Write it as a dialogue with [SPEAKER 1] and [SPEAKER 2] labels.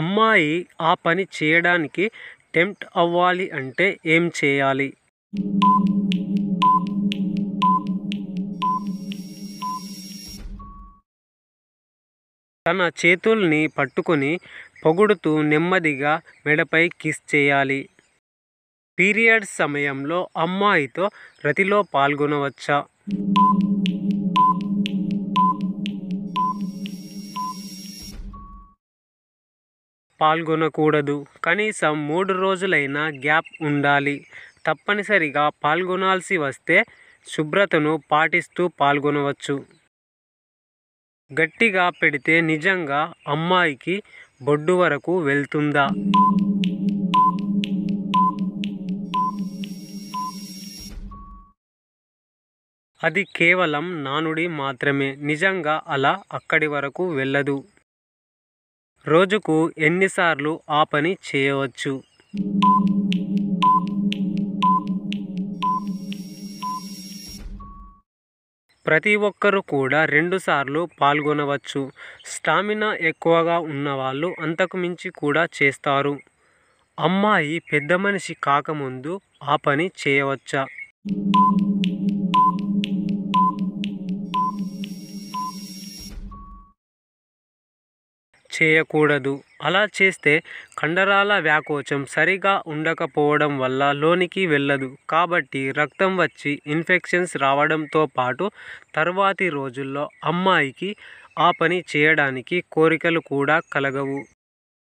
[SPEAKER 1] అమ్మాయి ఆ పని చేయడానికి టెంప్ట్ అవ్వాలి అంటే ఏం చేయాలి? తన చేతుల్ని పట్టుకుని పొగుడుతూ నెమ్మదిగా మెడపై కిస్ చేయాలి. పీరియడ్స్ సమయంలో అమ్మాయితో రతిలో పాల్గొనవచ్చా? పాల్గొనకూడదు కనీసం మూడు రోజులైనా గ్యాప్ ఉండాలి తప్పనిసరిగా పాల్గొనాల్సి వస్తే శుభ్రతను పాటిస్తూ పాల్గొనవచ్చు గట్టిగా పెడితే నిజంగా అమ్మాయికి బొడ్డు వరకు వెళ్తుందా అది కేవలం నానుడి మాత్రమే నిజంగా అలా అక్కడి వరకు వెళ్ళదు రోజుకు ఎన్ని సార్లు ఆ పని చేయవచ్చు? ప్రతి ఒక్కరూ కూడా రెండుసార్లు పాల్గొనవచ్చు. స్టామినా ఎక్కువగా ఉన్నవాళ్ళు అంతకు మించి కూడా చేస్తారు. అమ్మాయి పెద్ద మనిషి కాకముందు ఆ పని చేయవచ్చా? చేయకూడదు అలా చేస్తే కండరాల వ్యాకోచం సరిగా ఉండకపోవడం వల్ల లోనికి వెళ్ళదు కాబట్టి రక్తం వచ్చి ఇన్ఫెక్షన్స్ రావడంతో పాటు తర్వాతి రోజుల్లో అమ్మాయికి ఆ పని చేయడానికి కోరికలు కూడా కలగవు